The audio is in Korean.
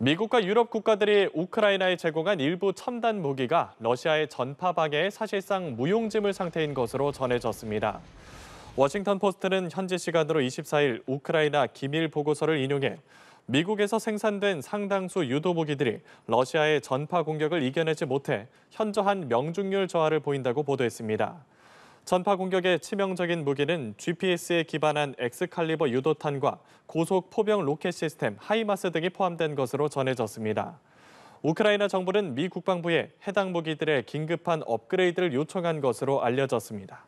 미국과 유럽 국가들이 우크라이나에 제공한 일부 첨단 무기가 러시아의 전파 방해에 사실상 무용지물 상태인 것으로 전해졌습니다. 워싱턴 포스트는 현지 시간으로 24일 우크라이나 기밀 보고서를 인용해 미국에서 생산된 상당수 유도 무기들이 러시아의 전파 공격을 이겨내지 못해 현저한 명중률 저하를 보인다고 보도했습니다. 전파 공격의 치명적인 무기는 GPS에 기반한 엑스칼리버 유도탄과 고속 포병 로켓 시스템 하이마스 등이 포함된 것으로 전해졌습니다. 우크라이나 정부는 미 국방부에 해당 무기들의 긴급한 업그레이드를 요청한 것으로 알려졌습니다.